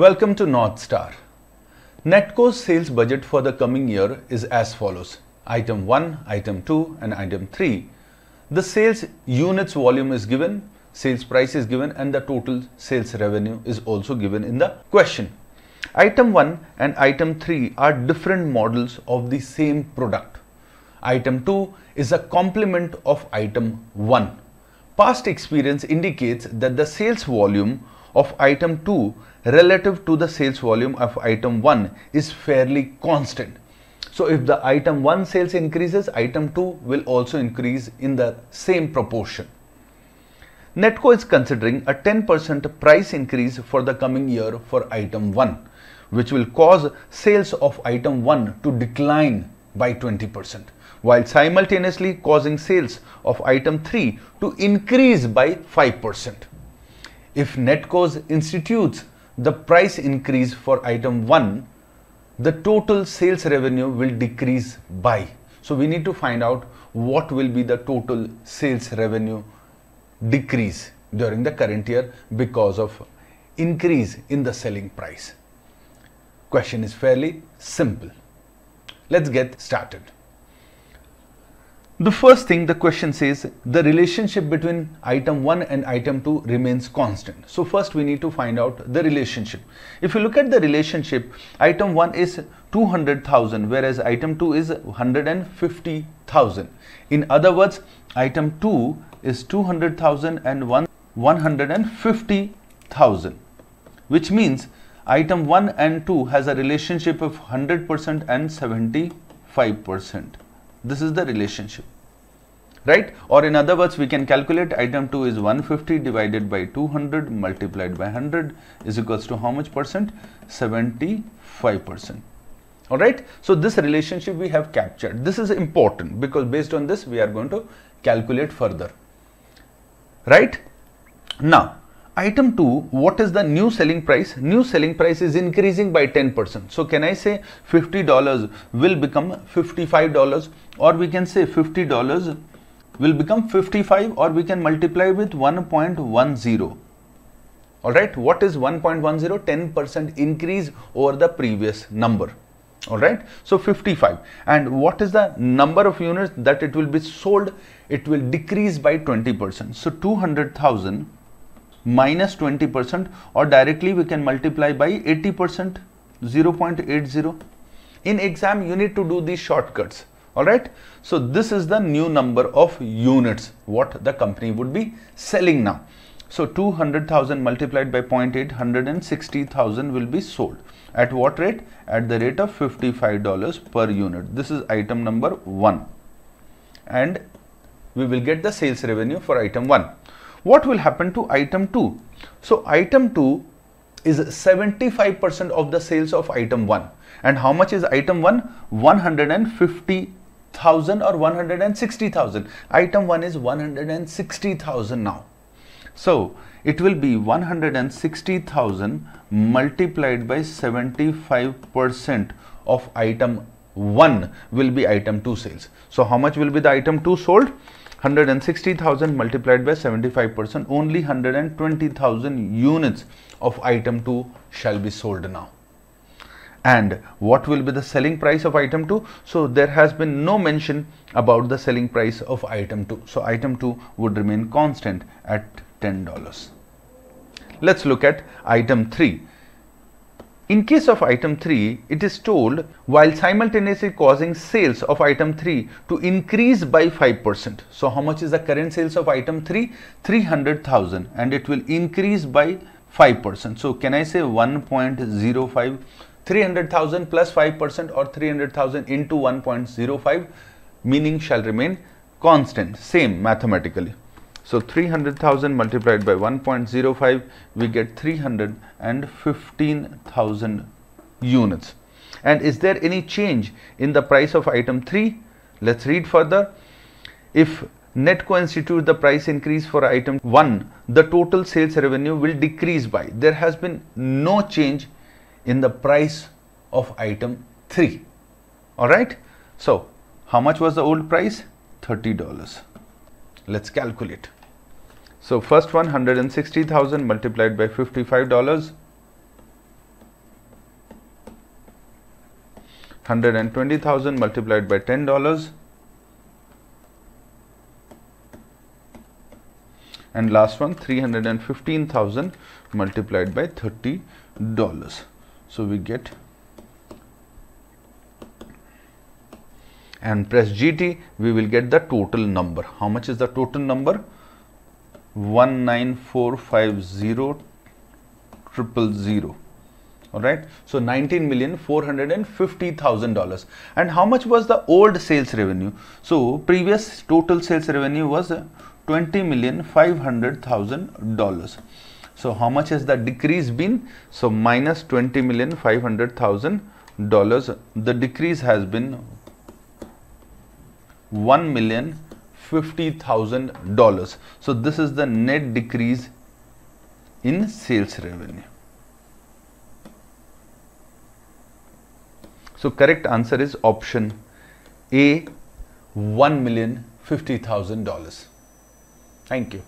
Welcome to North Star. Netco's sales budget for the coming year is as follows. Item 1, item 2 and item 3. The sales units volume is given, sales price is given and the total sales revenue is also given in the question. Item 1 and item 3 are different models of the same product. Item 2 is a complement of item 1. Past experience indicates that the sales volume of item 2 relative to the sales volume of item 1 is fairly constant. So if the item 1 sales increases, item 2 will also increase in the same proportion. Netco is considering a 10% price increase for the coming year for item 1, which will cause sales of item 1 to decline by 20% while simultaneously causing sales of item 3 to increase by 5% if NETCOs institutes the price increase for item 1, the total sales revenue will decrease by. So we need to find out what will be the total sales revenue decrease during the current year because of increase in the selling price. Question is fairly simple. Let's get started. The first thing the question says the relationship between item 1 and item 2 remains constant. So first we need to find out the relationship. If you look at the relationship item 1 is 200,000 whereas item 2 is 150,000. In other words item 2 is 200,000 and 150,000 which means item 1 and 2 has a relationship of 100% and 75%. This is the relationship, right? Or in other words, we can calculate item 2 is 150 divided by 200 multiplied by 100 is equals to how much percent? 75 percent. All right. So this relationship we have captured. This is important because based on this, we are going to calculate further, right? Now, Item 2, what is the new selling price? New selling price is increasing by 10%. So can I say $50 will become $55 or we can say $50 will become 55 or we can multiply with 1.10. Alright, what is 1.10? 10% increase over the previous number. Alright, so 55. And what is the number of units that it will be sold? It will decrease by 20%. So 200,000 minus 20 percent or directly we can multiply by 80 percent 0.80 in exam you need to do these shortcuts all right so this is the new number of units what the company would be selling now so 200,000 multiplied by 0.8 160,000 will be sold at what rate at the rate of $55 per unit this is item number 1 and we will get the sales revenue for item 1 what will happen to item 2? So item 2 is 75% of the sales of item 1. And how much is item 1? 150,000 or 160,000. Item 1 is 160,000 now. So it will be 160,000 multiplied by 75% of item 1 will be item 2 sales. So how much will be the item 2 sold? 160,000 multiplied by 75% only 120,000 units of item 2 shall be sold now and what will be the selling price of item 2 so there has been no mention about the selling price of item 2 so item 2 would remain constant at $10 let's look at item 3 in case of item 3, it is told while simultaneously causing sales of item 3 to increase by 5%. So how much is the current sales of item 3? 300,000 and it will increase by 5%. So can I say 1.05? 300,000 plus 5% or 300,000 into 1.05 meaning shall remain constant, same mathematically. So 300,000 multiplied by 1.05 we get 315,000 units. And is there any change in the price of item 3? Let's read further. If NETCO institute the price increase for item 1, the total sales revenue will decrease by. There has been no change in the price of item 3. Alright. So, how much was the old price? $30. Let's calculate. So first one 160,000 multiplied by $55 120,000 multiplied by $10 and last one 315,000 multiplied by $30 so we get and press GT we will get the total number how much is the total number one nine four five zero triple zero all right so nineteen million four hundred and fifty thousand dollars and how much was the old sales revenue so previous total sales revenue was twenty million five hundred thousand dollars so how much has the decrease been so minus twenty million five hundred thousand dollars the decrease has been 1 million $50,000. So this is the net decrease in sales revenue. So correct answer is option A, $1,050,000. Thank you.